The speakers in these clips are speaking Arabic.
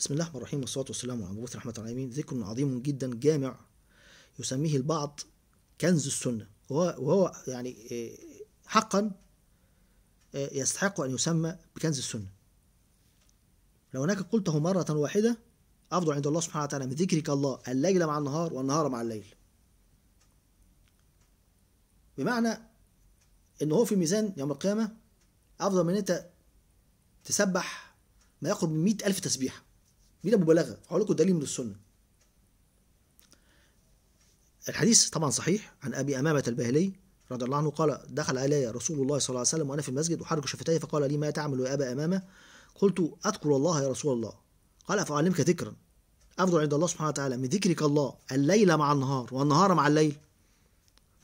بسم الله الرحمن الرحيم والصلاة والسلام على مبعوث رحمة العالمين ذكر عظيم جدا جامع يسميه البعض كنز السنة وهو يعني آه، حقا آه، يستحق أن يسمى بكنز السنة لو أنك قلته مرة واحدة أفضل عند الله سبحانه وتعالى من ذكرك الله الليل مع النهار والنهار مع الليل بمعنى ان هو في ميزان يوم القيامه افضل من انت تسبح ما يقرب من مئة ألف تسبيحه بلا مبالغه هقول لكم دليل من السنه الحديث طبعا صحيح عن ابي امامه الباهلي رضي الله عنه قال دخل علي رسول الله صلى الله عليه وسلم وانا في المسجد احرك شفتي فقال لي ما تعمل يا ابا امامه قلت اذكر الله يا رسول الله قال فاعلمك ذكرا افضل عند الله سبحانه وتعالى من ذكرك الله الليل مع النهار والنهار مع الليل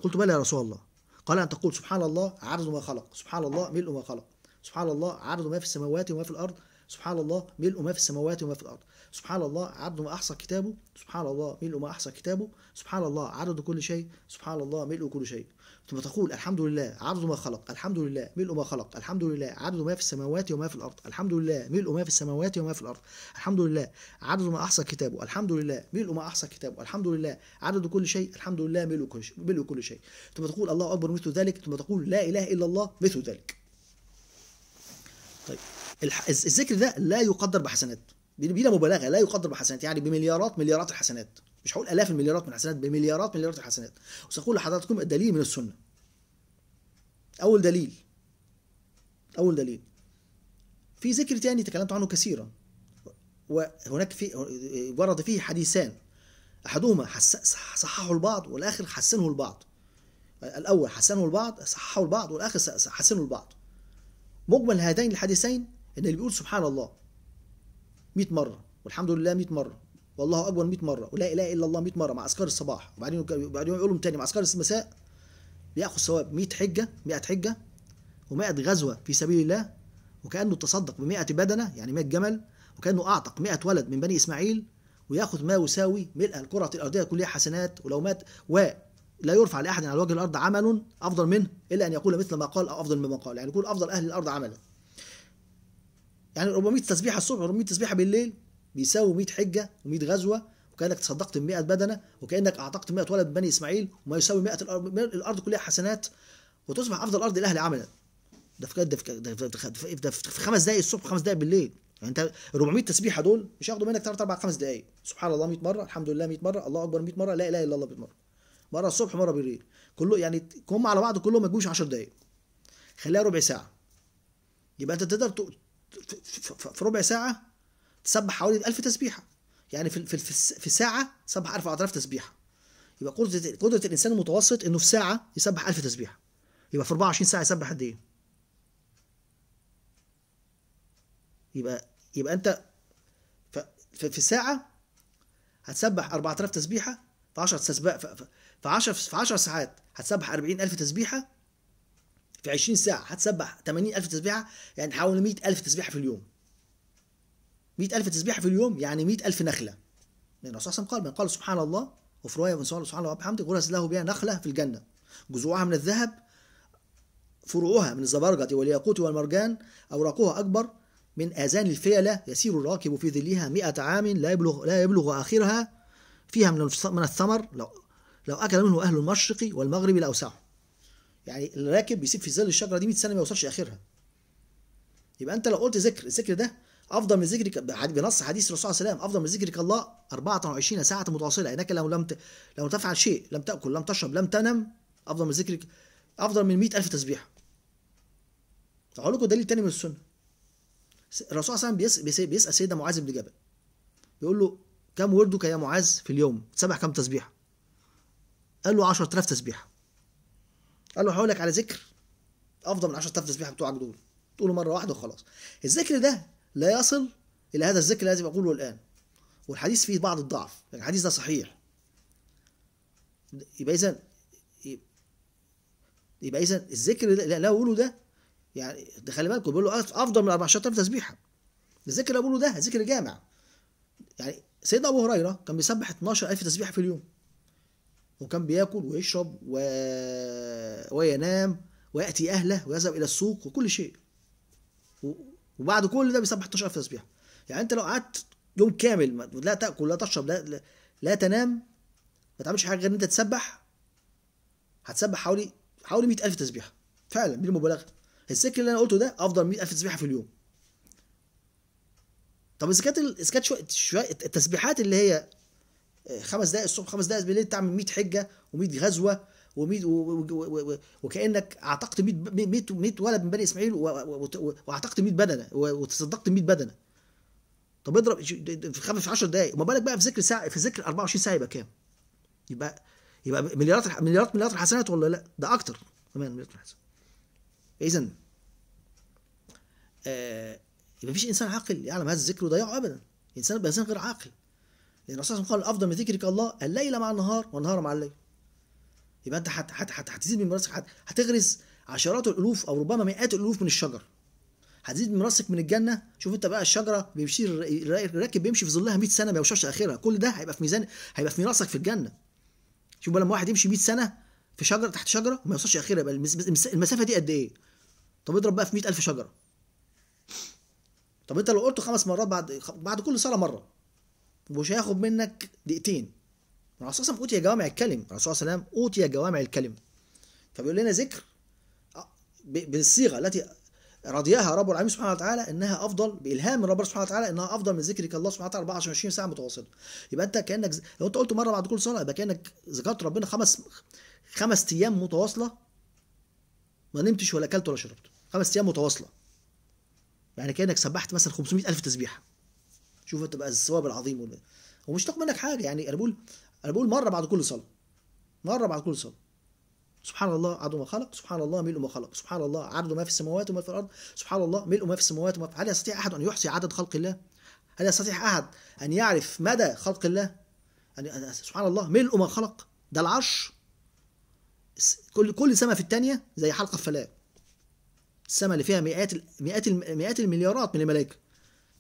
قلت بلى يا رسول الله قال ان تقول سبحان الله عرض ما خلق سبحان الله ملء ما خلق سبحان الله عرض ما في السماوات وما في الارض سبحان الله ملء ما في السماوات وما في الارض سبحان الله عدد ما احصى كتابه سبحان الله ملء ما احصى كتابه سبحان الله عدد كل شيء سبحان الله ملء كل شيء ثم تقول الحمد لله عدد ما خلق الحمد لله ملء ما خلق الحمد لله عدد ما في السماوات وما في الارض الحمد لله ملء ما في السماوات وما في الارض الحمد لله عدد ما احصى كتابه الحمد لله ملء ما احصى كتابه الحمد لله عدد كل شيء الحمد لله ملء كل شيء ملء كل شيء ثم تقول الله اكبر مثل ذلك ثم تقول لا اله الا الله مثل ذلك طيب الذكر ده لا يقدر بحسنات بلا مبالغه لا يقدر بحسنات يعني بمليارات مليارات الحسنات مش هقول الاف المليارات من الحسنات بمليارات مليارات الحسنات وسأقول لحضراتكم الدليل من السنه اول دليل اول دليل في ذكر تاني تكلمت عنه كثيرا وهناك في ورد فيه حديثان احدهما صححه البعض والاخر حسنه البعض الاول حسنه البعض صححه البعض والاخر حسنه البعض مجمل هذين الحديثين ان اللي بيقول سبحان الله 100 مره والحمد لله 100 مره والله اكبر 100 مره ولا اله الا الله 100 مره مع اذكار الصباح وبعدين وبعدين يقولهم تاني مع اذكار المساء بياخد ثواب 100 حجه 100 حجه و100 غزوه في سبيل الله وكانه تصدق ب 100 بدنه يعني 100 جمل وكانه اعتق 100 ولد من بني اسماعيل وياخذ ما يساوي ملء الكره الارضيه كلها حسنات ولو مات و لا يرفع لاحد على وجه الارض عمل افضل منه الا ان يقول مثل ما قال او افضل مما قال يعني يكون افضل اهل الارض عملا يعني 400 تسبيحه الصبح و400 تسبيحه بالليل بيساووا 100 حجه و100 غزوه وكانك تصدقت ب 100 بدنه وكانك اعتقت 100 ولد بني اسماعيل وما يساوي 100 الارض كلها حسنات وتصبح افضل ارض الاهل عملا ده في ده في ده في خمس دقائق الصبح خمس دقائق بالليل يعني انت 400 تسبيحه دول مش هياخدوا منك ثلاث اربع خمس دقائق سبحان الله 100 مره الحمد لله 100 مره الله اكبر 100 مره لا اله الا الله 100 مره مره الصبح مره بالليل كله يعني هم على بعض كلهم ما يجوش 10 دقائق خليها ربع ساعه يبقى انت تقدر في ربع ساعه تسبح حوالي 1000 تسبيحه يعني في في في ساعه سبح 4000 تسبيحه يبقى قدره قدره الانسان المتوسط انه في ساعه يسبح 1000 تسبيحه يبقى في 24 ساعه يسبح قد ايه يبقى يبقى انت في ساعه هتسبح 4000 تسبيحه في 10 تسبيح في 10 في 10 ساعات هتسبح 40000 تسبيحه في 20 ساعه هتسبح 80000 تسبيحه يعني حوالي 100000 تسبيحه في اليوم 100000 تسبيحه في اليوم يعني 100000 نخله لان الرسول صلى الله عليه وسلم قال قال سبحان الله وفي روايه من سبحان الله وبحمده غرس له بها نخله في الجنه جذوعها من الذهب فروعها من الزبرجة والياقوت والمرجان أوراقها أكبر من آذان الفيلة يسير الراكب في ظلها مئة عام لا يبلغ لا يبلغ آخرها فيها من من الثمر لو لو أكل منه أهل المشرق والمغرب لأوسعه يعني الراكب بيسيب في ظل الشجره دي 100 سنه ما يوصلش اخرها يبقى انت لو قلت ذكر الذكر ده افضل من ذكرك بنص حديث الرسول صلى الله عليه وسلم افضل من ذكرك الله 24 ساعه متواصله انك لو لم ت... لو تفعل شيء لم تاكل لم تشرب لم تنم افضل من ذكرك افضل من 100000 تسبيحه هقول لكم دليل تاني من السنه الرسول صلى الله عليه وسلم بيسال بيس... سيدنا معاذ بن جبل بيقول له كم وردك يا معاذ في اليوم تسبح كم تسبيحه قال له 10000 تسبيحه قال له هقول لك على ذكر افضل من 10000 تسبيحه بتوعك دول تقوله مره واحده وخلاص الذكر ده لا يصل الى هذا الذكر الذي بقوله الان والحديث فيه بعض الضعف يعني الحديث ده صحيح يبقى اذا يبقى اذا الذكر اللي انا بقوله ده يعني ده خلي بالكم بيقول له افضل من 14000 تسبيحه الذكر اللي بقوله ده ذكر جامع يعني سيدنا ابو هريره كان بيسبح 12000 تسبيحه في اليوم وكان بياكل ويشرب و... وينام ويأتي أهله ويذهب إلى السوق وكل شيء وبعد كل ده بيسبح 12000 تسبيحة يعني أنت لو قعدت يوم كامل لا تأكل لا تشرب لا, لا, تنام ما تعملش حاجة غير إن أنت تسبح هتسبح حوالي حوالي 100000 تسبيحة فعلا بلا مبالغة السكر اللي أنا قلته ده أفضل 100000 تسبيحة في اليوم طب إذا كانت إذا كانت شوية التسبيحات اللي هي خمس دقائق الصبح خمس دقائق بالليل تعمل 100 حجه و100 غزوه و100 وكانك اعتقت 100 100 ولد من بني اسماعيل واعتقت 100 بدنه وتصدقت 100 بدنه طب اضرب في 10 دقائق وما بالك بقى في ذكر ساعه في ذكر 24 ساعه يبقى كام؟ يبقى يبقى مليارات مليارات مليارات الحسنات ولا لا؟ ده اكتر كمان مليارات الحسنات اذا آه يبقى مفيش انسان عاقل يعلم هذا الذكر ويضيعه ابدا انسان يبقى انسان غير عاقل لان الرسول قال الافضل من ذكرك الله الليل مع النهار والنهار مع الليل يبقى انت حت حت حت هتزيد من مراسك هتغرس عشرات الالوف او ربما مئات الالوف من الشجر هتزيد من راسك من الجنه شوف انت بقى الشجره بيمشي الراكب بيمشي في ظلها 100 سنه ما يوصلش اخرها كل ده هيبقى في ميزان هيبقى في راسك في الجنه شوف بقى لما واحد يمشي 100 سنه في شجره تحت شجره ما يوصلش اخرها يبقى المسافه دي قد ايه طب اضرب بقى في 100000 شجره طب انت لو قلته خمس مرات بعد بعد كل صلاه مره ومش هياخد منك دقيقتين الرسول صلى الله عليه وسلم اوتي جوامع الكلم الرسول صلى الله عليه وسلم اوتي جوامع الكلم فبيقول لنا ذكر آه، بالصيغه التي رضيها رب العالمين سبحانه وتعالى انها افضل بالهام رب سبحانه وتعالى انها افضل من ذكرك الله سبحانه وتعالى 24 ساعه متواصله يبقى انت كانك لو انت قلت مره بعد كل صلاه يبقى كانك ذكرت ربنا خمس خمس ايام متواصله ما نمتش ولا اكلت ولا شربت خمس ايام متواصله يعني كانك سبحت مثلا 500 الف تسبيحه شوف انت بقى الثواب العظيم ومش تاخد منك حاجه يعني انا بقول انا بقول مره بعد كل صلاه مره بعد كل صلاه سبحان الله عدد ما خلق سبحان الله ملء ما خلق سبحان الله عدد ما في السماوات وما في الارض سبحان الله ملء ما في السماوات وما في هل يستطيع احد ان يحصي عدد خلق الله هل يستطيع احد ان يعرف مدى خلق الله يعني سبحان الله ملء ما خلق ده العرش كل كل سماء في الثانيه زي حلقه في فلاة السماء اللي فيها مئات مئات مئات المليارات من الملائكه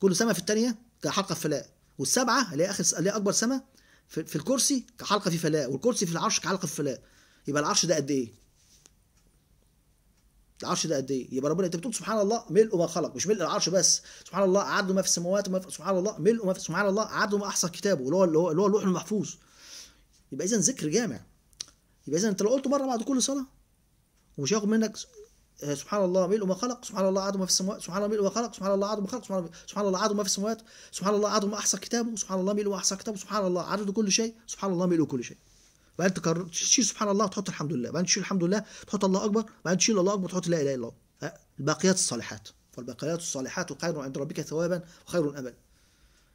كل سماء في الثانيه كحلقه في فلاء والسبعه اللي هي اخر اللي هي اكبر سماء في, في الكرسي كحلقه في فلاء والكرسي في العرش كحلقه في فلاء يبقى العرش ده قد ايه؟ العرش ده قد ايه؟ يبقى ربنا انت بتقول سبحان الله ملء ما خلق مش ملء العرش بس سبحان الله عدد ما في السماوات في سبحان الله ملء ما في سبحان الله عدد ما احصى كتابه اللي هو اللي هو اللي هو اللوح المحفوظ يبقى اذا ذكر جامع يبقى اذا انت لو قلته مره بعد كل صلاه ومش هياخد منك سبحان الله ملء ما خلق سبحان الله عظم ما في السماوات سبحان الله ملء ما خلق سبحان الله عظم ما خلق سبحان الله عظم ما في السماوات سبحان الله عظم ما احصى كتابه سبحان الله ملء ما احصى كتابه سبحان الله عدد كل شيء سبحان الله ملء كل شيء بعدين تكرر تشيل سبحان الله وتحط الحمد لله بعدين تشيل الحمد لله تحط الله اكبر بعدين تشيل الله اكبر تحط لا اله الا الله الباقيات الصالحات والباقيات الصالحات خير عند ربك ثوابا وخير امل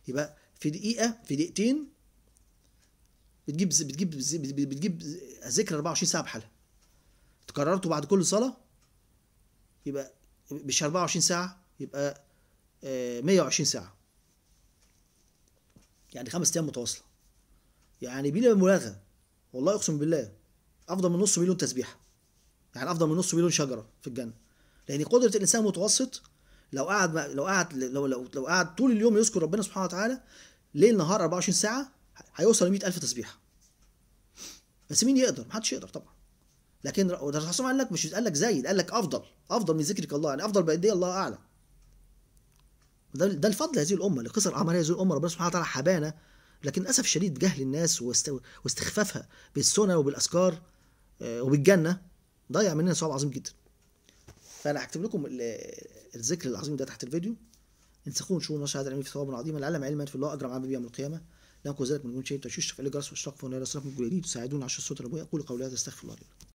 يبقى في دقيقه في دقيقتين بتجيب بتجيب بتجيب ذكر 24 ساعه بحالها تكررته بعد كل صلاه يبقى مش 24 ساعة يبقى 120 آه، ساعة يعني خمس أيام متواصلة يعني بلا مبالغة والله أقسم بالله أفضل من نص مليون تسبيحة يعني أفضل من نص مليون شجرة في الجنة لأن قدرة الإنسان متوسط لو قعد لو قعد لو لو, لو قعد طول اليوم يذكر ربنا سبحانه وتعالى ليل نهار 24 ساعة هيوصل ل 100000 تسبيحة بس مين يقدر؟ محدش يقدر طبعا لكن الرسول قال لك مش قال لك زايد قال لك افضل افضل من ذكرك الله يعني افضل بايدي الله اعلم ده, ده الفضل هذه الامه اللي قصر اعمال هذه الامه ربنا سبحانه وتعالى حبانا لكن للاسف الشديد جهل الناس واستخفافها بالسنن وبالاذكار آه، وبالجنه ضيع مننا ثواب عظيم جدا فانا هكتب لكم الذكر العظيم ده تحت الفيديو انسخوه شو نشر هذا العلم في ثواب عظيم العلم علما في الله اجرم عبد يوم القيامه يكون ذلك من دون شيء تشوش تفعيل الجرس واشتراك في النار يصلكم جديد تساعدون على الصوت الابويه اقول قولي هذا استغفر الله